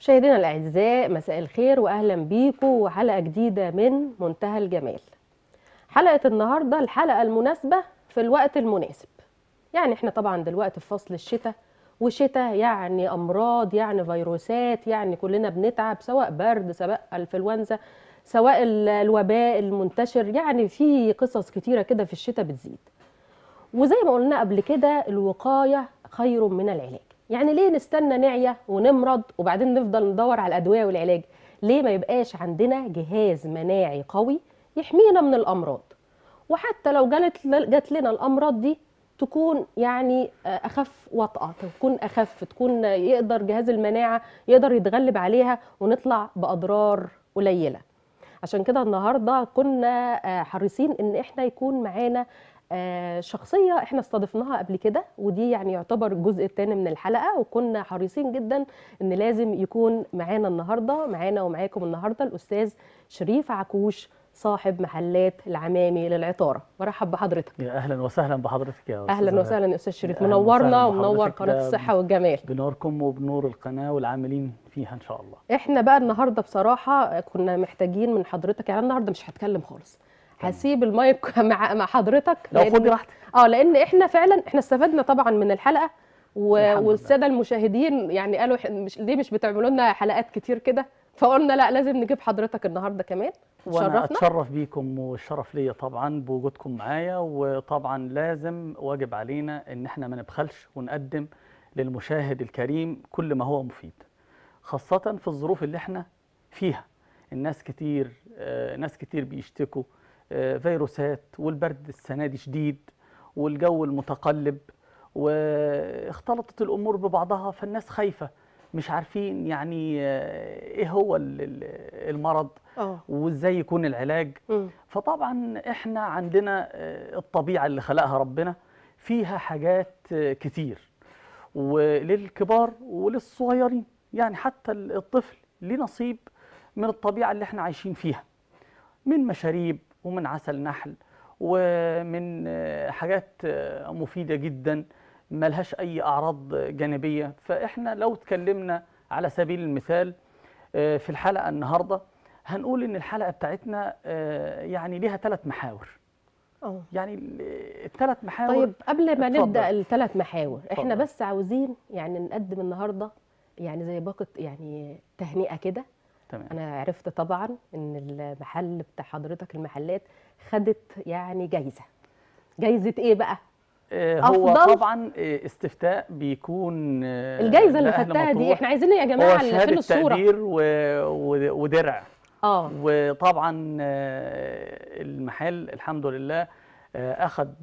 مشاهدينا الاعزاء مساء الخير واهلا بيكم وحلقه جديده من منتهى الجمال حلقه النهارده الحلقه المناسبه في الوقت المناسب يعني احنا طبعا دلوقتي في فصل الشتاء وشتاء يعني امراض يعني فيروسات يعني كلنا بنتعب سواء برد سواء انفلونزا سواء الوباء المنتشر يعني في قصص كتيره كده في الشتاء بتزيد وزي ما قلنا قبل كده الوقايه خير من العلاج يعني ليه نستنى نعيا ونمرض وبعدين نفضل ندور على الادويه والعلاج ليه ما يبقاش عندنا جهاز مناعي قوي يحمينا من الامراض وحتى لو جالت جات لنا الامراض دي تكون يعني آه، اخف وطأة تكون اخف تكون يقدر جهاز المناعه يقدر يتغلب عليها ونطلع باضرار قليله عشان كده النهارده كنا آه، حريصين ان احنا يكون معانا آه، شخصيه احنا استضفناها قبل كده ودي يعني يعتبر الجزء الثاني من الحلقه وكنا حريصين جدا ان لازم يكون معانا النهارده معانا ومعاكم النهارده الاستاذ شريف عكوش صاحب محلات العمامي للعطاره مرحب بحضرتك يا اهلا وسهلا بحضرتك يا استاذ اهلا وسهلا يا استاذ شريف منورنا ومنور قناه الصحه والجمال بنوركم وبنور القناه والعاملين فيها ان شاء الله احنا بقى النهارده بصراحه كنا محتاجين من حضرتك يعني النهارده مش هتكلم خالص هسيب المايك مع مع حضرتك لو خد راحتك اه لان احنا فعلا احنا استفدنا طبعا من الحلقه والساده المشاهدين يعني قالوا مش ليه مش بتعملوا لنا حلقات كتير كده فقلنا لا لازم نجيب حضرتك النهارده كمان وانا اتشرف بيكم والشرف ليا طبعا بوجودكم معايا وطبعا لازم واجب علينا ان احنا ما نبخلش ونقدم للمشاهد الكريم كل ما هو مفيد خاصه في الظروف اللي احنا فيها الناس كتير آه، ناس كتير بيشتكوا فيروسات والبرد السنة دي شديد والجو المتقلب واختلطت الأمور ببعضها فالناس خايفة مش عارفين يعني آه، ايه هو المرض آه. وازاي يكون العلاج فطبعا احنا عندنا آه، الطبيعه اللي خلقها ربنا فيها حاجات كتير وللكبار وللصغيرين يعني حتى الطفل ليه نصيب من الطبيعه اللي احنا عايشين فيها من مشاريب ومن عسل نحل ومن آه، حاجات آه، مفيدة جدا ملهاش أي أعراض جانبية فإحنا لو اتكلمنا على سبيل المثال آه، في الحلقة النهاردة هنقول إن الحلقة بتاعتنا يعني ليها ثلاث محاور أوه. يعني الثلاث محاور طيب قبل ما اتفضل. نبدا الثلاث محاور اتفضل. احنا بس عاوزين يعني نقدم النهارده يعني زي باقه يعني تهنئه كده تمام. انا عرفت طبعا ان المحل بتاع حضرتك المحلات خدت يعني جايزه جايزه ايه بقى آه، هو أفضل. طبعا آه، استفتاء بيكون آه، الجايزه اللي خدتها دي احنا عايزين إيه يا جماعه اللي في الصوره تقدير و... و... ودرع اه وطبعا المحل الحمد لله اخد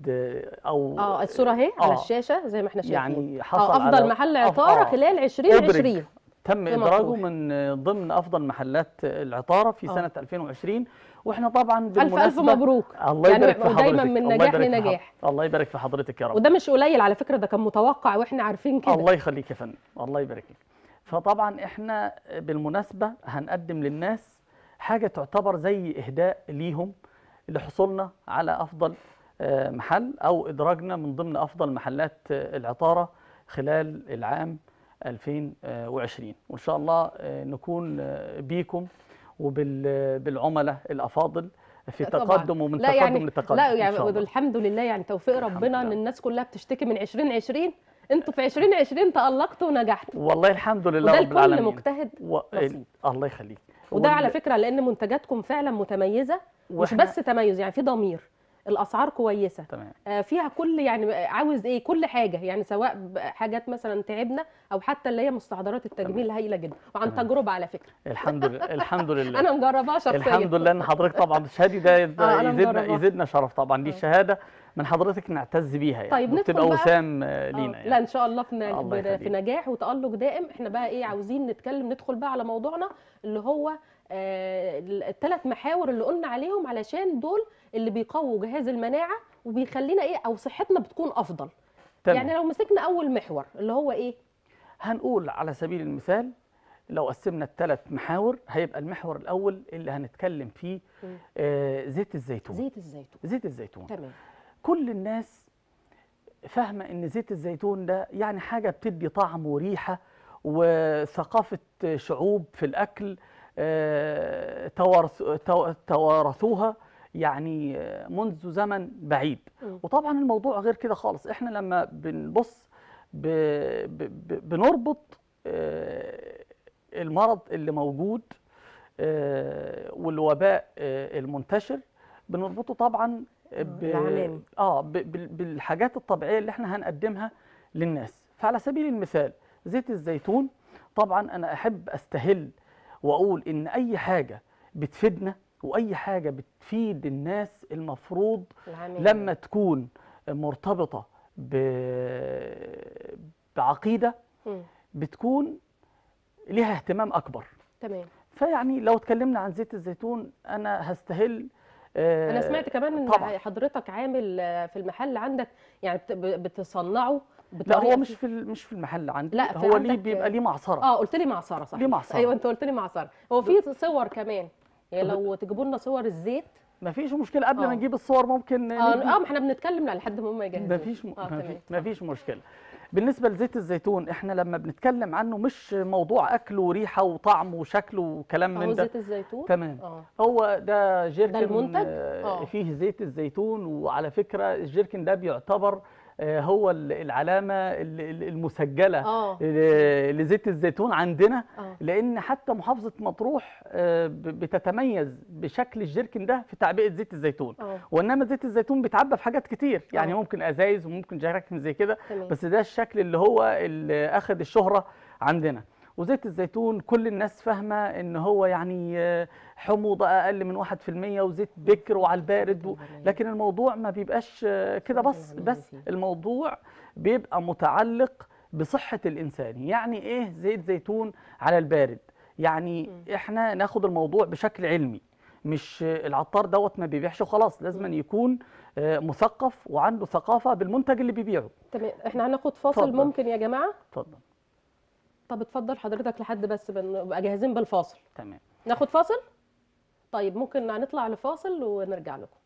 او اه الصوره اهي على الشاشه زي ما احنا شايفين يعني حصل اه افضل محل عطاره خلال 2020 تم إدراجه من ضمن أفضل محلات العطارة في آه. سنة أوه. 2020 واحنا طبعا بالمناسبه الف الف مبروك الله يعني يبارك يعني في حضرتك دايما من نجاح لنجاح الله يبارك في حضرتك يا رب وده مش قليل على فكره ده كان متوقع واحنا عارفين كده الله يخليك يا فندم الله يبارك لك فطبعا احنا بالمناسبه هنقدم للناس حاجه تعتبر زي اهداء ليهم لحصولنا على افضل آه، محل او ادراجنا من ضمن افضل محلات آه، العطاره خلال العام 2020 وإن شاء الله آه، نكون آه، بيكم وبالعملاء آه، الأفاضل في تقدم ومن لا يعني تقدم يعني لتقدم لا يعني الحمد لله يعني توفيق ربنا ان الناس كلها بتشتكي من 2020 انتوا في 2020 تالقتوا ونجحتوا والله الحمد لله رب العالمين ده الكل مجتهد و... الله يخليك وده وال... على فكره لان منتجاتكم فعلا متميزه وإحنا... مش بس تميز يعني في ضمير الاسعار كويسه تمام. آه، فيها كل يعني عاوز ايه كل حاجه يعني سواء حاجات مثلا تعبنا او حتى اللي هي مستحضرات التجميل هايله جدا وعن تمام. تجربه على فكره الحمد لله الحمد لله انا مجرباها شخصيا الحمد لله ان حضرتك طبعا تشهدي ده آه، يزيدنا يزيدنا شرف طبعا دي الشهاده آه. من حضرتك نعتز بيها يعني طيب بتبقى وسام لينا يعني. لا ان شاء الله في الله في نجاح وتالق دائم احنا بقى ايه عاوزين نتكلم ندخل بقى على موضوعنا اللي هو آه الثلاث محاور اللي قلنا عليهم علشان دول اللي بيقووا جهاز المناعه وبيخلينا ايه او صحتنا بتكون افضل تمام. يعني لو مسكنا اول محور اللي هو ايه هنقول على سبيل المثال لو قسمنا الثلاث محاور هيبقى المحور الاول اللي هنتكلم فيه آه زيت الزيتون زيت الزيتون زيت الزيتون تمام كل الناس فاهمه ان زيت الزيتون ده يعني حاجه بتدي طعم وريحه وثقافه شعوب في الاكل آه توارثوها يعني منذ زمن بعيد وطبعا الموضوع غير كده خالص احنا لما بنبص ب... ب... ب... بنربط آه، المرض اللي موجود آه، والوباء آه، المنتشر بنربطه طبعا ب... اه ب... بالحاجات الطبيعيه اللي احنا هنقدمها للناس فعلى سبيل المثال زيت الزيتون طبعا انا احب استهل واقول ان اي حاجه بتفيدنا واي حاجه بتفيد الناس المفروض العميل. لما تكون مرتبطه ب... بعقيده م. بتكون ليها اهتمام اكبر تمام فيعني لو اتكلمنا عن زيت الزيتون انا هستهل آه، انا سمعت كمان ان طبعًا. حضرتك عامل آه، في المحل عندك يعني بتصنعه لا هو مش في مش في المحل عندي لا هو ليه بيبقى ليه معصره اه قلت لي معصره صح ليه معصره ايوه انت قلت لي معصره هو في صور كمان هي لو تجيبوا لنا صور الزيت مفيش مشكله قبل ما آه. نجيب الصور ممكن اه اه ما احنا بنتكلم لحد ما هم يجهزوا مفيش م... آه مفيش مشكله بالنسبه لزيت الزيتون احنا لما بنتكلم عنه مش موضوع اكله وريحه وطعمه وشكله وكلام من ده زيت الزيتون تمام آه. هو ده جيركن ده المنتج؟ آه. آه. فيه زيت الزيتون وعلى فكره الجيركن ده بيعتبر آه، هو العلامه المسجله آه. لزيت الزيتون عندنا آه. لان حتى محافظه مطروح بتتميز بشكل الجيركن ده في تعبئه زيت الزيتون وانما زيت الزيتون بيتعبى في حاجات كتير يعني ممكن ازايز وممكن جراكن زي كده بس ده الشكل اللي هو اللي اخذ الشهره عندنا وزيت الزيتون كل الناس فاهمه ان هو يعني آه، حموضه اقل من 1% وزيت بكر وعلى البارد و... لكن الموضوع ما بيبقاش آه، كده بس بس الموضوع بيبقى متعلق بصحه الانسان يعني ايه زيت زيتون على البارد يعني احنا ناخد الموضوع بشكل علمي مش آه، العطار دوت ما بيبيعش وخلاص لازم يكون مثقف وعنده ثقافه بالمنتج اللي بيبيعه تمام احنا هناخد فاصل فضل. ممكن يا جماعه اتفضل طب اتفضل حضرتك لحد بس بنبقى جاهزين بالفاصل تمام ناخد فاصل طيب ممكن نطلع لفاصل ونرجع لكم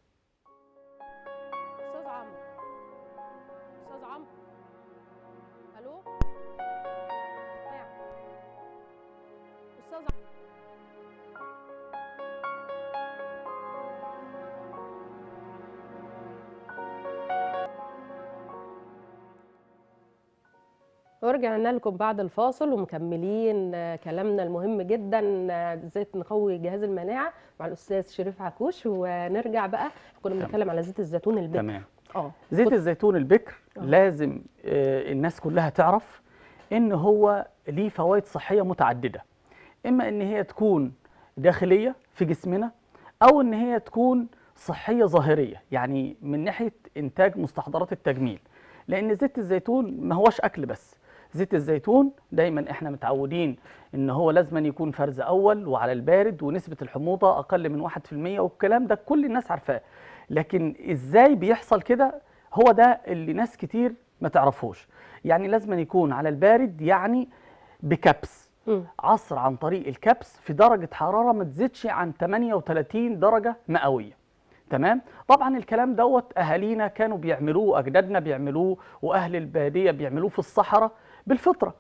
ورجعنا لكم بعد الفاصل ومكملين آه، كلامنا المهم جدا ازاي آه، نقوي جهاز المناعه مع الاستاذ شريف عكوش ونرجع بقى كنا بنتكلم على زيت الزيتون البكر تمام اه زيت الزيتون البكر أوه. لازم آه، الناس كلها تعرف ان هو ليه فوائد صحيه متعدده اما ان هي تكون داخليه في جسمنا او ان هي تكون صحيه ظاهريه يعني من ناحيه انتاج مستحضرات التجميل لان زيت الزيتون ما هوش اكل بس زيت الزيتون دايما احنا متعودين ان هو لازما يكون فرز اول وعلى البارد ونسبه الحموضه اقل من 1% والكلام ده كل الناس عارفاه لكن ازاي بيحصل كده هو ده اللي ناس كتير ما تعرفوش يعني لازما يكون على البارد يعني بكبس عصر عن طريق الكبس في درجه حراره ما تزيدش عن 38 درجه مئويه تمام طبعا الكلام دوت اهالينا كانوا بيعملوه اجدادنا بيعملوه واهل الباديه بيعملوه في الصحراء بالفطره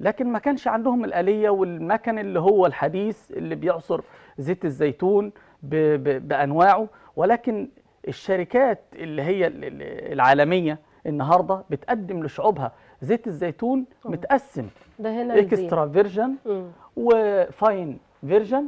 لكن ما كانش عندهم الآلية والمكن اللي هو الحديث اللي بيعصر زيت الزيتون بـ بـ بأنواعه ولكن الشركات اللي هي العالمية النهاردة بتقدم لشعوبها زيت الزيتون متقسم ده هنا اكسترا فيرجن وفاين فيرجن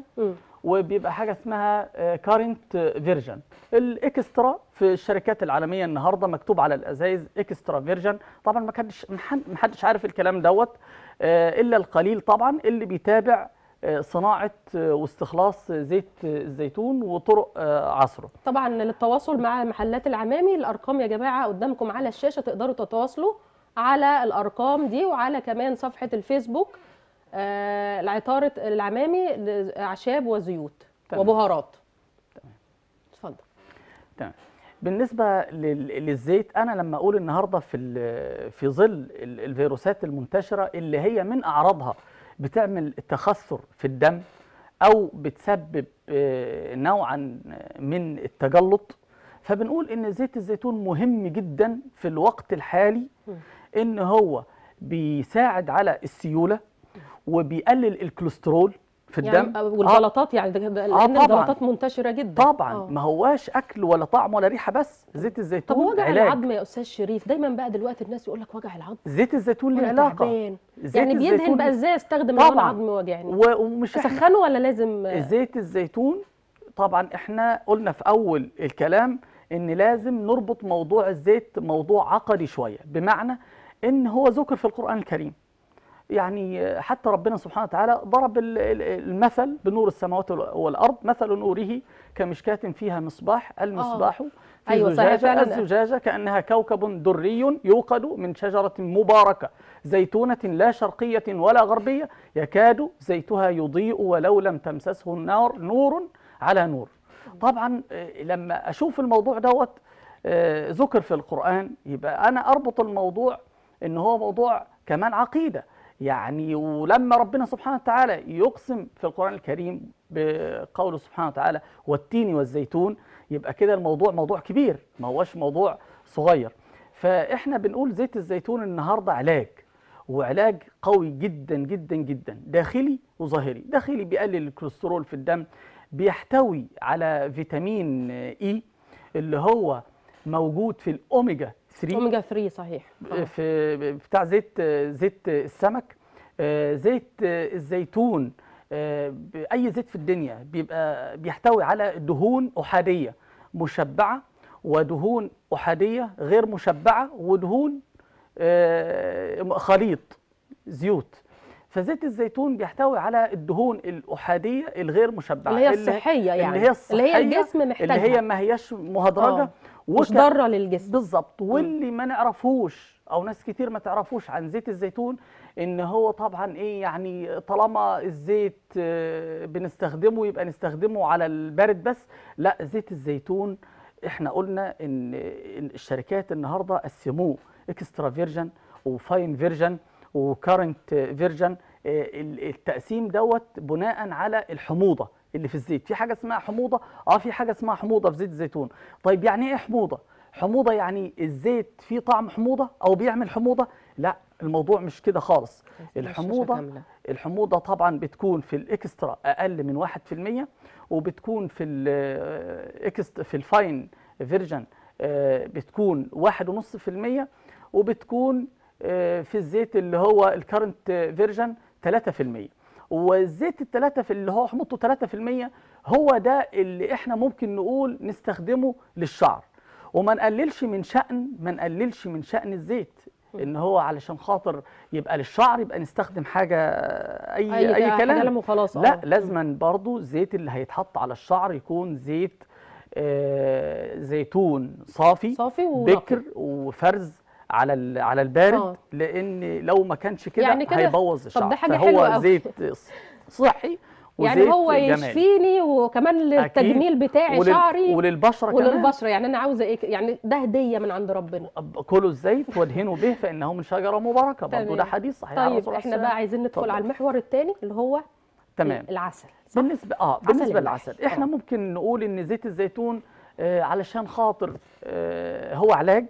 وبيبقى حاجه اسمها كارنت آه، فيرجن الاكسترا في الشركات العالميه النهارده مكتوب على الازايز اكسترا فيرجن طبعا ما كانش ما حدش عارف الكلام دوت آه، الا القليل طبعا اللي بيتابع آه، صناعة واستخلاص زيت الزيتون وطرق عصره طبعا للتواصل مع محلات العمامي الأرقام يا جماعة قدامكم على الشاشة تقدروا تتواصلوا على الأرقام دي وعلى كمان صفحة الفيسبوك آه، العطارة العمامي أعشاب وزيوت تمام. وبهارات اتفضل تمام بالنسبه للزيت انا لما اقول النهارده في في ظل الفيروسات المنتشره اللي هي من اعراضها بتعمل تخثر في الدم او بتسبب آه، نوعا من التجلط فبنقول ان زيت الزيتون مهم جدا في الوقت الحالي ان هو بيساعد على السيوله وبيقلل الكوليسترول في يعني الدم يعني والغلطات آه يعني ده آه، لان آه منتشره جدا طبعا آه. ما هواش اكل ولا طعم ولا ريحه بس زيت الزيتون طب وجع العظم يا استاذ شريف دايما بقى دلوقتي الناس يقول لك وجع العظم زيت الزيتون ليه علاقه زيت يعني بيدهن بقى ازاي استخدم طبعا العظم عظمي واجعني ومش اسخنه ولا لازم زيت الزيتون طبعا احنا قلنا في اول الكلام ان لازم نربط موضوع الزيت موضوع عقدي شويه بمعنى ان هو ذكر في القران الكريم يعني حتى ربنا سبحانه وتعالى ضرب المثل بنور السماوات والارض مثل نوره كمشكاة فيها مصباح المصباح آه. في أيوة زجاجة الزجاجة كأنها كوكب دري يوقد من شجرة مباركة زيتونة لا شرقية ولا غربية يكاد زيتها يضيء ولو لم تمسسه النار نور على نور طبعا آه، لما أشوف الموضوع دوت آه، ذكر في القرآن يبقى أنا أربط الموضوع إن هو موضوع كمان عقيدة يعني ولما ربنا سبحانه وتعالى يقسم في القرآن الكريم بقوله سبحانه وتعالى والتين والزيتون يبقى كده الموضوع موضوع كبير ما هوش موضوع صغير فاحنا بنقول زيت الزيتون النهارده علاج وعلاج قوي جدا جدا جدا داخلي وظاهري داخلي بيقلل الكوليسترول في الدم بيحتوي على فيتامين اي اللي هو موجود في الاوميجا 3 اوميجا 3 صحيح آه. في بتاع زيت زيت السمك آه، زيت الزيتون آه، اي زيت في الدنيا بيبقى بيحتوي على دهون احاديه مشبعه ودهون احاديه غير مشبعه ودهون خليط زيوت فزيت الزيتون بيحتوي على الدهون الاحاديه الغير مشبعه اللي هي الصحيه يعني اللي هي, الصحية اللي هي الجسم محتاجها اللي هي ما هياش مهدرجه أوه. مش ضاره للجسم بالظبط واللي ما نعرفوش او ناس كتير ما تعرفوش عن زيت الزيتون ان هو طبعا ايه يعني طالما الزيت آه، بنستخدمه يبقى نستخدمه على البارد بس لا زيت الزيتون احنا قلنا ان الشركات النهارده قسموه اكسترا فيرجن وفاين فيرجن وكارنت فيرجن آه، التقسيم دوت بناء على الحموضه اللي في الزيت في حاجه اسمها حموضه اه في حاجه اسمها حموضه في زيت الزيتون طيب يعني ايه حموضه حموضه يعني الزيت فيه طعم حموضه او بيعمل حموضه لا الموضوع مش كده خالص الحموضه الحموضه طبعا بتكون في الاكسترا اقل من 1% وبتكون في الاكست آه، في الفاين فيرجن آه، بتكون 1.5% وبتكون آه، في الزيت اللي هو الكرنت فيرجن 3% والزيت التلاتة في اللي هو حموضته تلاتة في المية هو ده اللي احنا ممكن نقول نستخدمه للشعر وما نقللش من شأن ما نقللش من شأن الزيت ان هو علشان خاطر يبقى للشعر يبقى نستخدم حاجه اي اي, أي كلام وخلاص لا آه. لازما برضو الزيت اللي هيتحط على الشعر يكون زيت آه زيتون صافي صافي ونقي. بكر وفرز على على البارد أوه. لان لو ما كانش كده يعني كده هيبوظ الشعر طب ده حاجه حلوه زيت صحي يعني وزيت يعني هو يشفيني وكمان للتجميل بتاعي ولل... شعري وللبشره كمان وللبشره يعني انا عاوزه ايه يعني ده هديه من عند ربنا كلوا الزيت وادهنوا به فانه من شجره مباركه برضه ده حديث صحيح طيب احنا بقى عايزين ندخل طبعا. على المحور الثاني اللي هو تمام العسل صح؟ بالنسبه اه بالنسبه للعسل احنا آه. ممكن نقول ان زيت الزيتون آه علشان خاطر آه هو علاج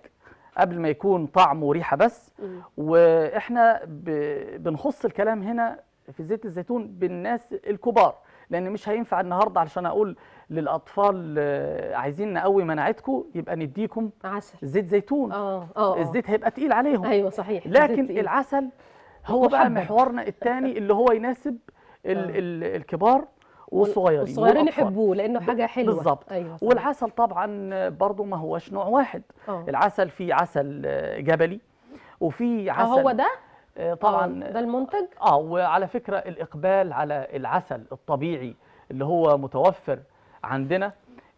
قبل ما يكون طعم وريحه بس واحنا بنخص الكلام هنا في زيت الزيتون بالناس الكبار لان مش هينفع النهارده علشان اقول للاطفال آه، عايزين نقوي مناعتكم يبقى نديكم عسل زيت زيتون اه اه, آه. الزيت هيبقى تقيل عليهم ايوه صحيح لكن العسل هو بقى محورنا الثاني اللي هو يناسب آه. الكبار والصغيرين والصغيرين يحبوه لانه حاجه حلوه بالظبط أيوة. والعسل طبعا برضو ما هوش نوع واحد أوه. العسل في عسل آه، جبلي وفي آه، عسل هو ده آه، طبعا ده المنتج اه وعلى فكره الاقبال على العسل الطبيعي اللي هو متوفر عندنا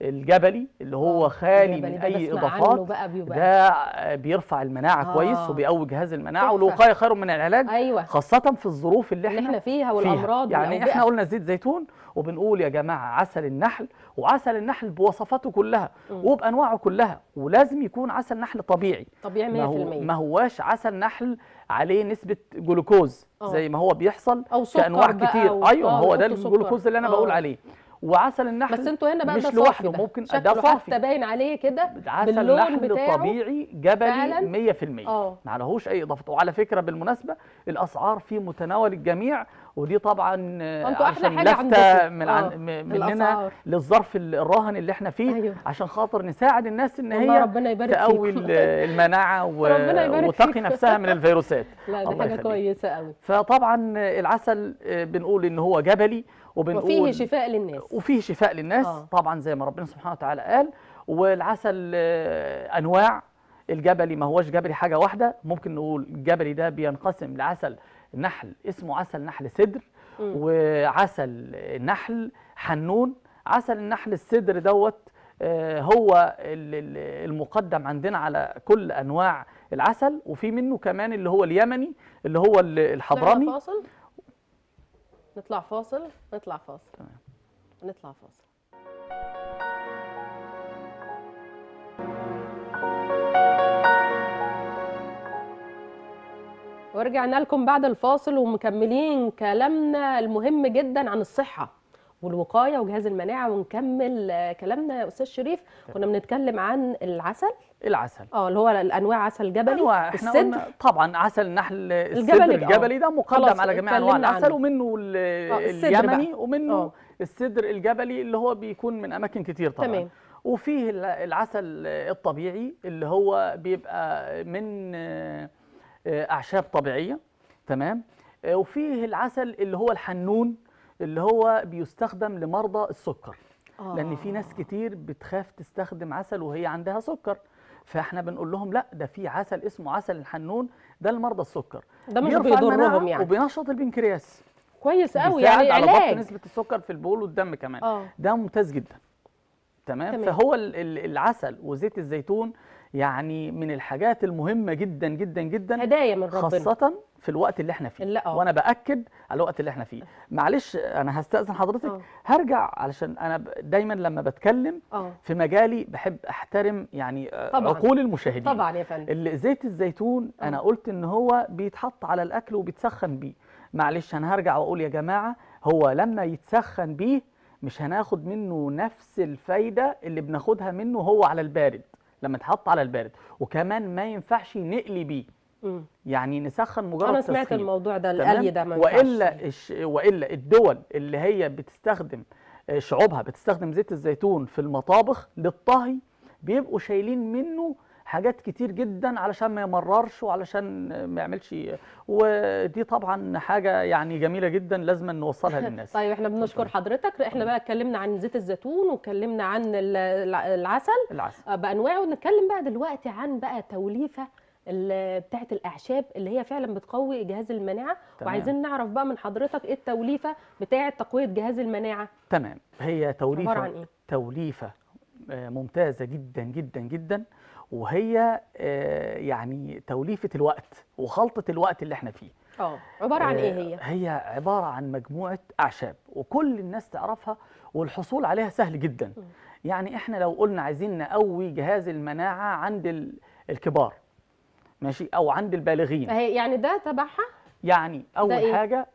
الجبلي اللي هو آه، خالي من اي اضافات ده بيرفع المناعه آه. كويس وبيقوي جهاز المناعه والوقايه خير من العلاج أيوة. خاصه في الظروف اللي احنا, اللي احنا فيها والامراض فيها. يعني احنا قلنا زيت زيتون وبنقول يا جماعه عسل النحل وعسل النحل بوصفاته كلها وبانواعه كلها ولازم يكون عسل نحل طبيعي طبيعي 100% ما, هو ما هواش عسل نحل عليه نسبه جلوكوز أوه. زي ما هو بيحصل أو كانواع كتير أو ايوه آه، هو ده الجلوكوز اللي انا أوه. بقول عليه وعسل النحل بس انتوا هنا بقى مش لوحده ممكن ده صافي حتى باين عليه كده عسل النحل طبيعي جبلي 100% اه ما عليهوش اي اضافات وعلى فكره بالمناسبه الاسعار في متناول الجميع ودي طبعا آه، عشان لفته من آه. عن مننا للظرف الراهن اللي احنا فيه أيوه. عشان خاطر نساعد الناس ان هي ربنا يبارك تقوي المناعه و... وتقي نفسها من الفيروسات لا دي حاجه كويسه قوي فطبعا العسل آه، بنقول ان هو جبلي وبنقول وفيه شفاء للناس وفيه شفاء للناس آه. طبعا زي ما ربنا سبحانه وتعالى قال والعسل آه، انواع الجبلي ما هوش جبلي حاجه واحده ممكن نقول الجبلي ده بينقسم لعسل نحل اسمه عسل نحل سدر م. وعسل نحل حنون عسل النحل السدر دوت آه، هو المقدم عندنا على كل انواع العسل وفي منه كمان اللي هو اليمني اللي هو الحضرمي فاصل نطلع فاصل نطلع فاصل تمام نطلع فاصل ورجعنا لكم بعد الفاصل ومكملين كلامنا المهم جدا عن الصحة والوقاية وجهاز المناعة ونكمل كلامنا يا أستاذ شريف كنا بنتكلم عن العسل العسل اه اللي هو الانواع عسل جبلي أنواع. أيوة، احنا قلنا طبعا عسل النحل الجبلي الجبلي ده مقدم على جميع انواع العسل ومنه اه، اليمني ومنه أوه. السدر الجبلي اللي هو بيكون من اماكن كتير طبعا تمام. وفيه العسل الطبيعي اللي هو بيبقى من آه، اعشاب طبيعيه تمام آه، وفيه العسل اللي هو الحنون اللي هو بيستخدم لمرضى السكر آه. لان في ناس كتير بتخاف تستخدم عسل وهي عندها سكر فاحنا بنقول لهم لا ده في عسل اسمه عسل الحنون ده لمرضى السكر ده مش بيضرهم يعني وبينشط البنكرياس كويس قوي يعني علاج على ضبط نسبه السكر في البول والدم كمان أوه. ده ممتاز جدا تمام, تمام. فهو العسل وزيت الزيتون يعني من الحاجات المهمه جدا جدا جدا هدايا من ربنا خاصه في الوقت اللي احنا فيه لا اه. وانا باكد على الوقت اللي احنا فيه معلش انا هستاذن حضرتك أوه. هرجع علشان انا دايما لما بتكلم أوه. في مجالي بحب احترم يعني آه، طبعًا. عقول المشاهدين طبعا يا فندم اللي زيت الزيتون أوه. انا قلت ان هو بيتحط على الاكل وبيتسخن بيه معلش انا هرجع واقول يا جماعه هو لما يتسخن بيه مش هناخد منه نفس الفايده اللي بناخدها منه هو على البارد لما تحط على البارد وكمان ما ينفعش نقلي بيه يعني نسخن مجرد انا سمعت تسخين. الموضوع ده القلي ده ما والا الش... والا الدول اللي هي بتستخدم آه، شعوبها بتستخدم زيت الزيتون في المطابخ للطهي بيبقوا شايلين منه حاجات كتير جدا علشان ما يمررش وعلشان ما يعملش ودي طبعا حاجه يعني جميله جدا لازم نوصلها للناس طيب احنا بنشكر حضرتك احنا بقى اتكلمنا عن زيت الزيتون واتكلمنا عن العسل العسل آه، بانواعه ونتكلم بقى دلوقتي عن بقى توليفه بتاعه الاعشاب اللي هي فعلا بتقوي جهاز المناعه تمام. وعايزين نعرف بقى من حضرتك ايه التوليفه بتاعه تقويه جهاز المناعه تمام هي توليفه عبارة عن إيه؟ توليفه آه، ممتازه جدا جدا جدا وهي آه، يعني توليفه الوقت وخلطه الوقت اللي احنا فيه اه عباره عن ايه آه، هي هي عباره عن مجموعه اعشاب وكل الناس تعرفها والحصول عليها سهل جدا م. يعني احنا لو قلنا عايزين نقوي جهاز المناعه عند الكبار ماشي او عند البالغين هي يعني ده تبعها يعني اول إيه؟ حاجه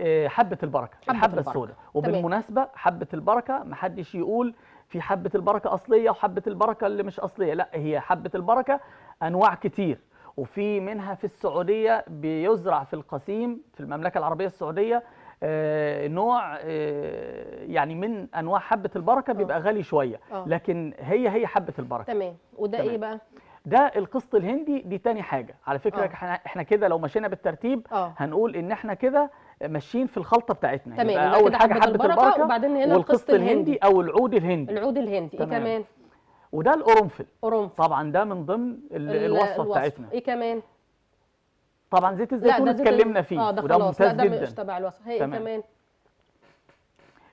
آه، حبه البركه حبة الحبه السوداء وبالمناسبه حبه البركه ما حدش يقول في حبه البركه اصليه وحبه البركه اللي مش اصليه لا هي حبه البركه انواع كتير وفي منها في السعوديه بيزرع في القسيم في المملكه العربيه السعوديه آه، نوع آه، يعني من انواع حبه البركه بيبقى غالي شويه لكن هي هي حبه البركه تمام وده ايه بقى ده القسط الهندي دي تاني حاجه على فكره أوه. احنا كده لو مشينا بالترتيب أوه. هنقول ان احنا كده ماشيين في الخلطه بتاعتنا تمام يبقى اول حاجه حبه البركه, البركة وبعدين هنا القسط الهندي او العود الهندي العود الهندي ايه كمان وده القرنفل قرنفل طبعا ده من ضمن الوصفه الوصف. بتاعتنا ايه كمان طبعا زيت الزيتون اتكلمنا فيه آه ده وده ممتاز لا ده جدا مش تبع الوصفه هي إيه كمان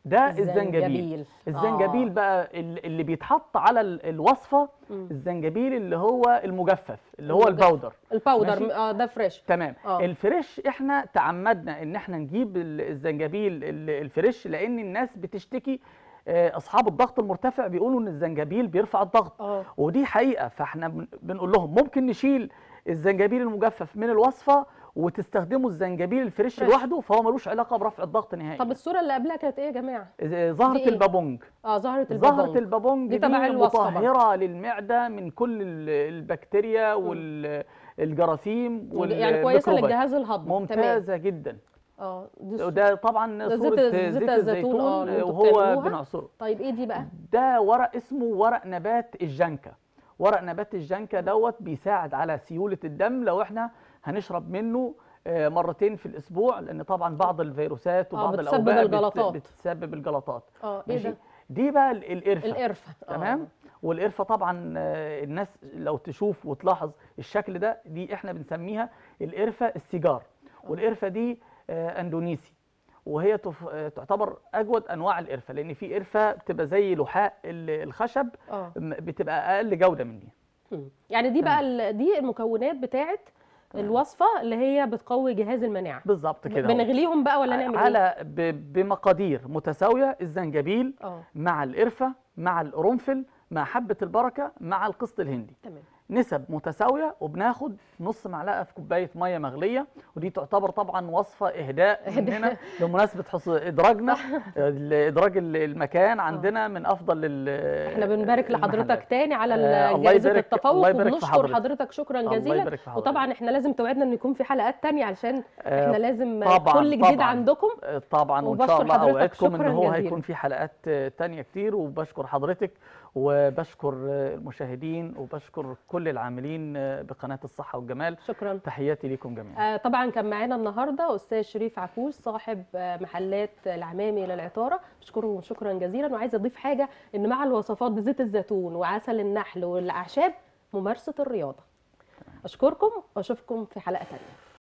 ده الزنجبيل الزنجبيل, الزنجبيل آه. بقى اللي بيتحط على الوصفه مم. الزنجبيل اللي هو المجفف اللي هو الباودر الباودر آه ده فريش تمام آه. الفريش احنا تعمدنا ان احنا نجيب الزنجبيل الفريش لان الناس بتشتكي آه، اصحاب الضغط المرتفع بيقولوا ان الزنجبيل بيرفع الضغط آه. ودي حقيقه فاحنا بنقول لهم ممكن نشيل الزنجبيل المجفف من الوصفه وتستخدموا الزنجبيل الفريش لوحده فهو ملوش علاقه برفع الضغط نهائي طب الصوره اللي قبلها كانت ايه يا جماعه زهره إيه؟ البابونج اه زهره البابونج زهره البابونج دي, تبع مطهره للمعده من كل البكتيريا والجراثيم وال يعني كويسه للجهاز الهضمي ممتازه تمام. جدا اه ده طبعا صوره زيت, زيت, زيت الزيتون آه وهو بنعصره طيب ايه دي بقى ده ورق اسمه ورق نبات الجنكه ورق نبات الجنكه دوت بيساعد على سيوله الدم لو احنا هنشرب منه آه، مرتين في الاسبوع لان طبعا بعض الفيروسات آه، وبعض بتسبب الاوبئه الجلطات. بتسبب الجلطات اه ايه ده؟ دي بقى القرفه القرفه آه. تمام والقرفه طبعا الناس لو تشوف وتلاحظ الشكل ده دي احنا بنسميها القرفه السيجار والقرفه دي اندونيسي وهي تعتبر اجود انواع القرفه لان في قرفه بتبقى زي لحاء الخشب بتبقى اقل جوده من دي يعني دي بقى دي المكونات بتاعت نعم. الوصفه اللي هي بتقوي جهاز المناعه بالظبط كده بنغليهم بقى ولا نعمل إيه؟ على ايه بمقادير متساويه الزنجبيل أوه. مع القرفه مع القرنفل مع حبه البركه مع القسط الهندي تمام نسب متساويه وبناخد نص معلقه في كوبايه ميه مغليه ودي تعتبر طبعا وصفه اهداء مننا بمناسبه ادراجنا ادراج المكان آه. عندنا من افضل احنا بنبارك لحضرتك تاني على آه، جائزه التفوق وبنشكر حضرتك شكرا جزيلا وطبعا احنا لازم توعدنا ان يكون في حلقات تانية علشان آه، احنا لازم طبعا كل جديد طبعا عندكم طبعا وان شاء الله اوعدكم ان هو جزيلا. هيكون في حلقات تانية كتير وبشكر حضرتك وبشكر المشاهدين وبشكر كل العاملين بقناة الصحة والجمال شكرا تحياتي لكم جميعا آه، طبعا كان معانا النهاردة أستاذ شريف عكوش صاحب محلات العمامي للعطارة بشكره شكرا جزيلا وعايزة أضيف حاجة إن مع الوصفات بزيت الزيتون وعسل النحل والأعشاب ممارسة الرياضة أشكركم وأشوفكم في حلقة تانية